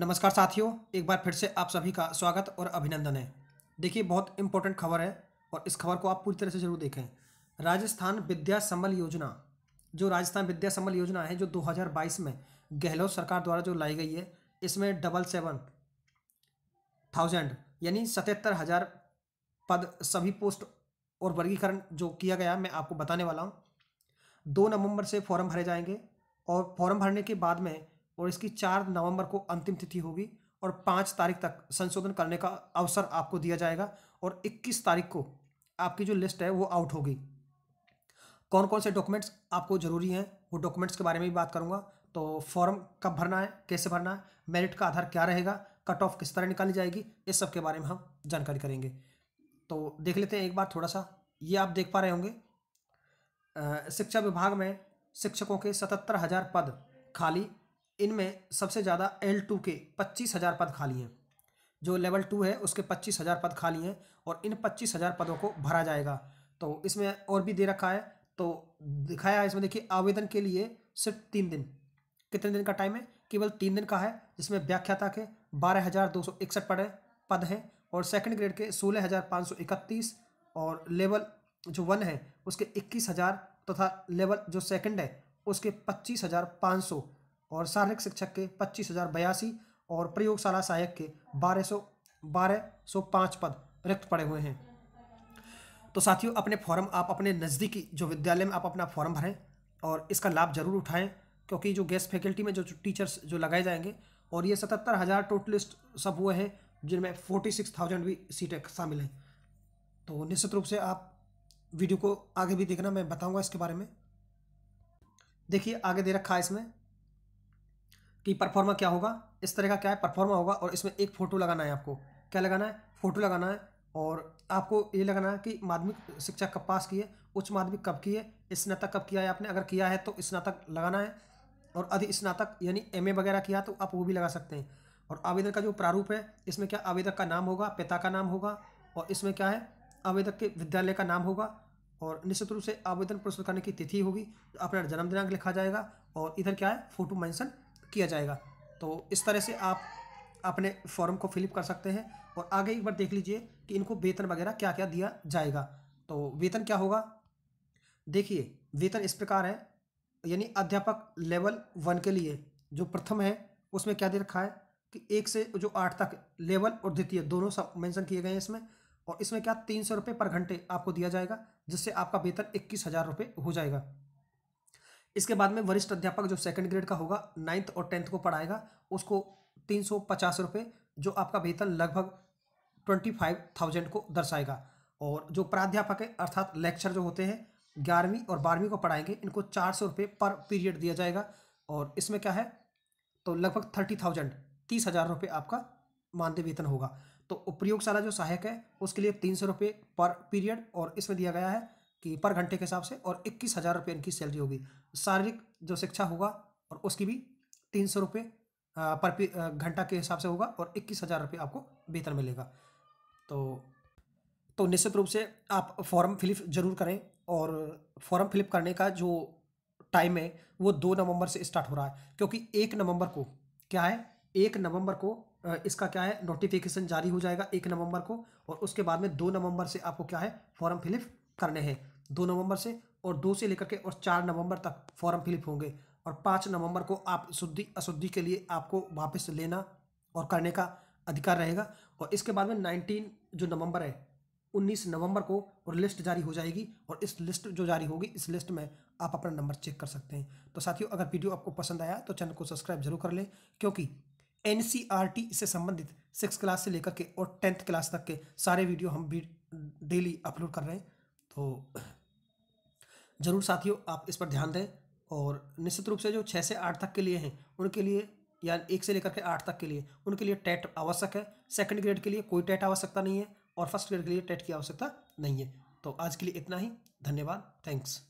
नमस्कार साथियों एक बार फिर से आप सभी का स्वागत और अभिनंदन है देखिए बहुत इंपॉर्टेंट खबर है और इस खबर को आप पूरी तरह से जरूर देखें राजस्थान विद्या संबल योजना जो राजस्थान विद्या संबल योजना है जो 2022 में गहलोत सरकार द्वारा जो लाई गई है इसमें डबल सेवन थाउजेंड यानी सतहत्तर हज़ार पद सभी पोस्ट और वर्गीकरण जो किया गया मैं आपको बताने वाला हूँ दो नवंबर से फॉर्म भरे जाएंगे और फॉर्म भरने के बाद में और इसकी चार नवंबर को अंतिम तिथि होगी और पाँच तारीख तक संशोधन करने का अवसर आपको दिया जाएगा और इक्कीस तारीख को आपकी जो लिस्ट है वो आउट होगी कौन कौन से डॉक्यूमेंट्स आपको ज़रूरी हैं वो डॉक्यूमेंट्स के बारे में भी बात करूँगा तो फॉर्म कब भरना है कैसे भरना है मेरिट का आधार क्या रहेगा कट ऑफ किस तरह निकाली जाएगी इस सब के बारे में हम जानकारी करेंगे तो देख लेते हैं एक बार थोड़ा सा ये आप देख पा रहे होंगे शिक्षा विभाग में शिक्षकों के सतहत्तर हज़ार पद खाली इनमें सबसे ज़्यादा एल टू के पच्चीस हज़ार पद खाली हैं जो लेवल टू है उसके पच्चीस हज़ार पद खाली हैं और इन पच्चीस हज़ार पदों को भरा जाएगा तो इसमें और भी दे रखा है तो दिखाया है इसमें देखिए आवेदन के लिए सिर्फ तीन दिन कितने दिन का टाइम है केवल तीन दिन का है जिसमें व्याख्याता के बारह हज़ार दो सौ इकसठ पद पद हैं और सेकंड ग्रेड के सोलह हज़ार पाँच सौ इकतीस और लेवल जो वन है उसके इक्कीस हज़ार तथा लेवल जो सेकंड है उसके पच्चीस हज़ार पाँच सौ और शारीरिक शिक्षक के पच्चीस हज़ार बयासी और प्रयोगशाला सहायक के बारह सौ बारह सौ पाँच पद रिक्त पड़े हुए हैं तो साथियों अपने फॉर्म आप अपने नज़दीकी जो विद्यालय में आप अपना फॉर्म भरें और इसका लाभ जरूर उठाएं क्योंकि जो गेस्ट फैकल्टी में जो टीचर्स जो लगाए जाएंगे और ये सतहत्तर हज़ार टोटलिस्ट सब हुए हैं जिनमें फोर्टी सिक्स थाउजेंड भी सीटें शामिल हैं तो निश्चित रूप से आप वीडियो को आगे भी देखना मैं बताऊंगा इसके बारे में देखिए आगे दे रखा है इसमें कि परफॉर्मा क्या होगा इस तरह का क्या है परफॉर्मा होगा और इसमें एक फ़ोटो लगाना है आपको क्या लगाना है फ़ोटो लगाना है और आपको ये लगाना है कि माध्यमिक शिक्षा कब पास की है उच्च माध्यमिक कब की है स्नातक कब किया है आपने अगर किया है तो स्नातक लगाना है और अधि स्नातक यानी एम वगैरह किया तो आप वो भी लगा सकते हैं और आवेदन का जो प्रारूप है इसमें क्या आवेदक का नाम होगा पिता का नाम होगा और इसमें क्या है आवेदक के विद्यालय का नाम होगा और निश्चित रूप से आवेदन प्रस्तुत करने की तिथि होगी तो अपना जन्मदिनांक लिखा जाएगा और इधर क्या है फोटो मेंशन किया जाएगा तो इस तरह से आप अपने फॉर्म को फिलअप कर सकते हैं और आगे एक बार देख लीजिए कि इनको वेतन वगैरह क्या क्या दिया जाएगा तो वेतन क्या होगा देखिए वेतन इस प्रकार है यानी अध्यापक लेवल वन के लिए जो प्रथम है उसमें क्या दे रखा है कि एक से जो आठ तक लेवल और द्वितीय दोनों सब मेंशन किए गए हैं इसमें और इसमें क्या तीन सौ रुपये पर घंटे आपको दिया जाएगा जिससे आपका वेतन इक्कीस हज़ार रुपये हो जाएगा इसके बाद में वरिष्ठ अध्यापक जो सेकंड ग्रेड का होगा नाइन्थ और टेंथ को पढ़ाएगा उसको तीन सौ पचास रुपये जो आपका वेतन लगभग ट्वेंटी फाइव थाउजेंड को दर्शाएगा और जो प्राध्यापक है अर्थात लेक्चर जो होते हैं ग्यारहवीं और बारहवीं को पढ़ाएंगे इनको चार सौ रुपये पर पीरियड दिया जाएगा और इसमें क्या है तो लगभग थर्टी थाउजेंड तीस हज़ार रुपये आपका मानदेय वेतन होगा तो प्रयोगशाला जो सहायक है उसके लिए तीन सौ रुपये पर पीरियड और इसमें दिया गया है कि पर घंटे के हिसाब से और इक्कीस हज़ार रुपये इनकी सैलरी होगी शारीरिक जो शिक्षा होगा और उसकी भी तीन सौ रुपये पर घंटा के हिसाब से होगा और इक्कीस हज़ार रुपये आपको वेतन मिलेगा तो तो निश्चित रूप से आप फॉर्म फिलिप जरूर करें और फॉर्म फिलिप करने का जो टाइम है वो दो नवंबर से स्टार्ट हो रहा है क्योंकि एक नवंबर को क्या है एक नवंबर को इसका क्या है नोटिफिकेशन जारी हो जाएगा एक नवंबर को और उसके बाद में दो नवंबर से आपको क्या है फॉर्म फिलिप करने हैं दो नवंबर से और दो से लेकर के और चार नवंबर तक फॉर्म फिलिप होंगे और पाँच नवंबर को आप शुद्धि अशुद्धि के लिए आपको वापस लेना और करने का अधिकार रहेगा और इसके बाद में नाइनटीन जो नवंबर है उन्नीस नवंबर को और लिस्ट जारी हो जाएगी और इस लिस्ट जो जारी होगी इस लिस्ट में आप अपना नंबर चेक कर सकते हैं तो साथियों अगर वीडियो आपको पसंद आया तो चैनल को सब्सक्राइब जरूर कर लें क्योंकि एन e से संबंधित सिक्स क्लास से लेकर के और टेंथ क्लास तक के सारे वीडियो हम डेली अपलोड कर रहे हैं तो ज़रूर साथियों आप इस पर ध्यान दें और निश्चित रूप से जो छः से आठ तक के लिए हैं उनके लिए या एक से लेकर के आठ तक के लिए उनके लिए टेट आवश्यक है सेकंड ग्रेड के लिए कोई टेट आवश्यकता नहीं है और फर्स्ट ग्रेड के लिए टेट की आवश्यकता नहीं है तो आज के लिए इतना ही धन्यवाद थैंक्स